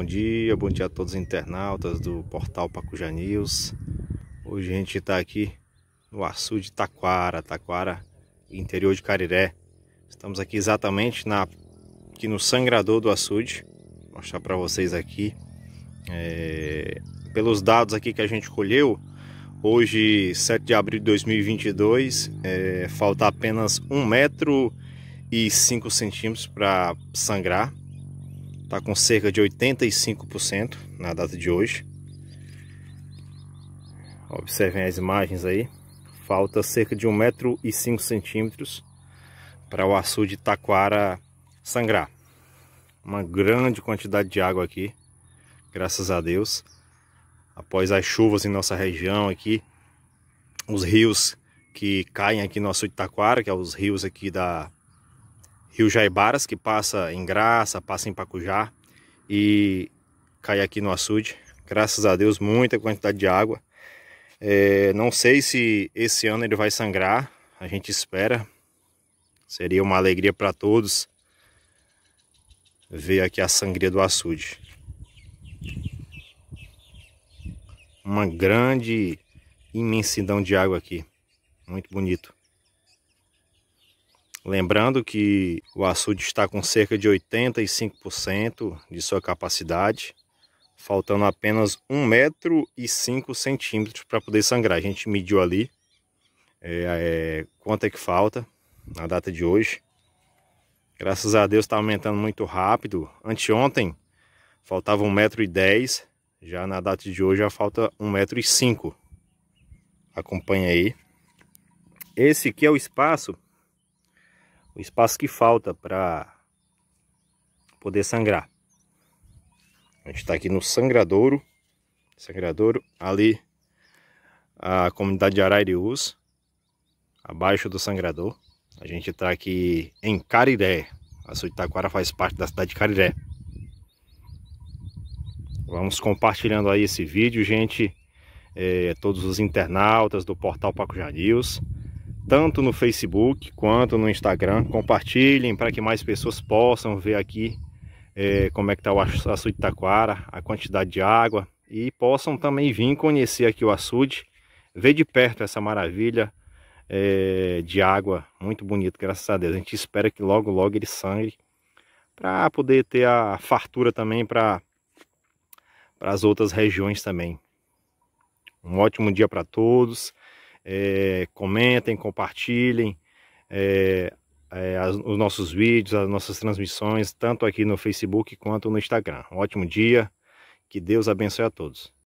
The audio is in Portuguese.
bom dia, bom dia a todos os internautas do portal Pacujá News. Hoje a gente está aqui no açude Taquara, Taquara, interior de Cariré. Estamos aqui exatamente na, aqui no sangrador do açude. Vou mostrar para vocês aqui. É, pelos dados aqui que a gente colheu, hoje, 7 de abril de 2022, é, falta apenas 1 metro e 5 centímetros para sangrar Está com cerca de 85% na data de hoje. Observem as imagens aí. Falta cerca de 15 m para o açude Taquara sangrar. Uma grande quantidade de água aqui, graças a Deus. Após as chuvas em nossa região aqui, os rios que caem aqui no açude Taquara, que é os rios aqui da Rio Jaibaras, que passa em Graça, passa em Pacujá e cai aqui no açude. Graças a Deus, muita quantidade de água. É, não sei se esse ano ele vai sangrar, a gente espera. Seria uma alegria para todos ver aqui a sangria do açude. Uma grande imensidão de água aqui. Muito bonito. Lembrando que o açude está com cerca de 85% de sua capacidade, faltando apenas 1 metro e 5 centímetros para poder sangrar. A gente mediu ali é, é, quanto é que falta na data de hoje. Graças a Deus está aumentando muito rápido. Anteontem faltava 1 metro e 10, já na data de hoje já falta 1 metro e 5. Acompanha aí. Esse aqui é o espaço o espaço que falta para poder sangrar. A gente está aqui no Sangradouro, Sangradouro, ali a comunidade de Arairiús, abaixo do Sangrador. A gente está aqui em Cariré, a Suitaquara faz parte da cidade de Cariré. Vamos compartilhando aí esse vídeo, gente. É, todos os internautas do portal Paco News tanto no Facebook quanto no Instagram. Compartilhem para que mais pessoas possam ver aqui é, como é que está o açude de Taquara, a quantidade de água e possam também vir conhecer aqui o açude, ver de perto essa maravilha é, de água, muito bonito, graças a Deus. A gente espera que logo, logo ele sangre para poder ter a fartura também para as outras regiões também. Um ótimo dia para todos é, comentem, compartilhem é, as, os nossos vídeos, as nossas transmissões, tanto aqui no Facebook quanto no Instagram. Um ótimo dia, que Deus abençoe a todos.